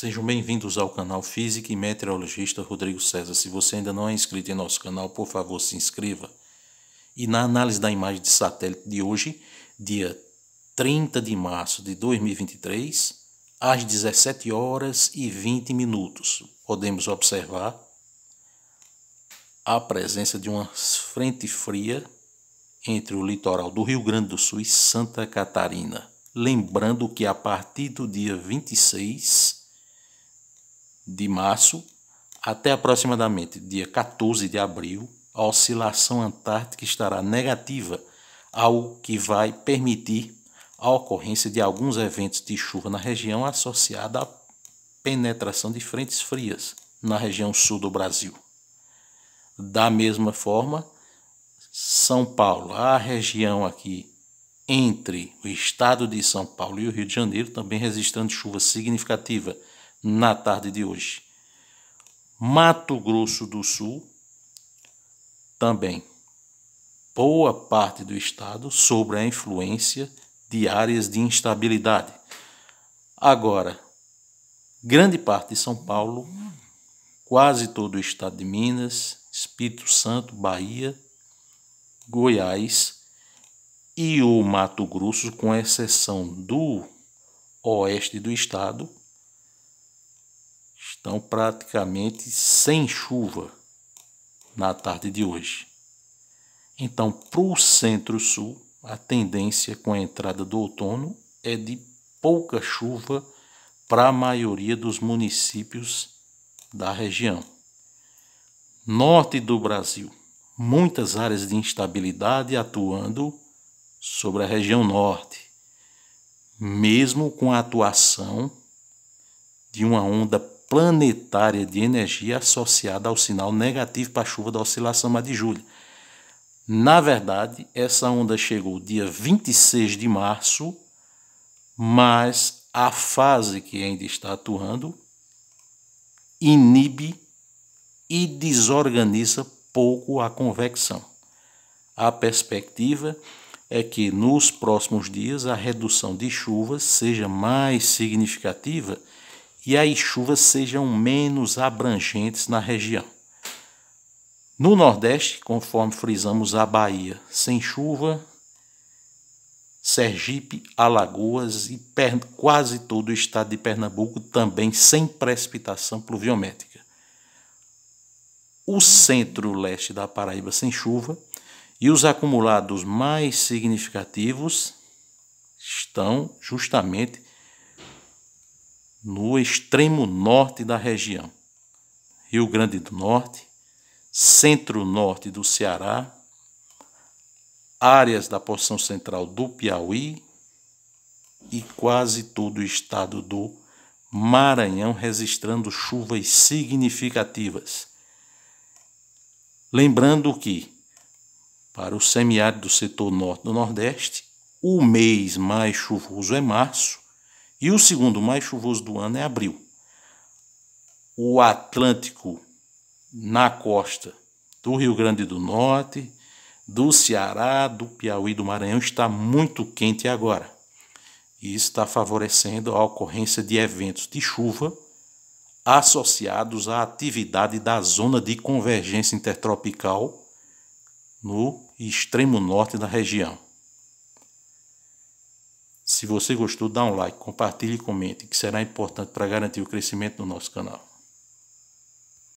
Sejam bem-vindos ao canal Física e Meteorologista Rodrigo César. Se você ainda não é inscrito em nosso canal, por favor, se inscreva. E na análise da imagem de satélite de hoje, dia 30 de março de 2023, às 17 horas e 20 minutos, podemos observar a presença de uma frente fria entre o litoral do Rio Grande do Sul e Santa Catarina. Lembrando que a partir do dia 26 de março até aproximadamente dia 14 de abril, a oscilação antártica estará negativa, algo que vai permitir a ocorrência de alguns eventos de chuva na região associada à penetração de frentes frias na região sul do Brasil. Da mesma forma, São Paulo, a região aqui entre o estado de São Paulo e o Rio de Janeiro, também registrando chuva significativa na tarde de hoje. Mato Grosso do Sul também. Boa parte do estado sobre a influência de áreas de instabilidade. Agora, grande parte de São Paulo, quase todo o estado de Minas, Espírito Santo, Bahia, Goiás e o Mato Grosso, com exceção do oeste do estado, estão praticamente sem chuva na tarde de hoje. Então, para o centro-sul, a tendência com a entrada do outono é de pouca chuva para a maioria dos municípios da região. Norte do Brasil, muitas áreas de instabilidade atuando sobre a região norte, mesmo com a atuação de uma onda planetária de energia associada ao sinal negativo para a chuva da oscilação mar de julho. Na verdade, essa onda chegou dia 26 de março, mas a fase que ainda está atuando inibe e desorganiza pouco a convecção. A perspectiva é que nos próximos dias a redução de chuvas seja mais significativa e as chuvas sejam menos abrangentes na região. No Nordeste, conforme frisamos, a Bahia sem chuva, Sergipe, Alagoas e quase todo o estado de Pernambuco também sem precipitação pluviométrica. O centro-leste da Paraíba sem chuva e os acumulados mais significativos estão justamente no extremo norte da região. Rio Grande do Norte, centro-norte do Ceará, áreas da porção central do Piauí e quase todo o estado do Maranhão registrando chuvas significativas. Lembrando que, para o semiárido do setor norte do Nordeste, o mês mais chuvoso é março e o segundo mais chuvoso do ano é abril. O Atlântico na costa do Rio Grande do Norte, do Ceará, do Piauí, do Maranhão está muito quente agora. E isso está favorecendo a ocorrência de eventos de chuva associados à atividade da zona de convergência intertropical no extremo norte da região. Se você gostou, dá um like, compartilhe e comente, que será importante para garantir o crescimento do nosso canal.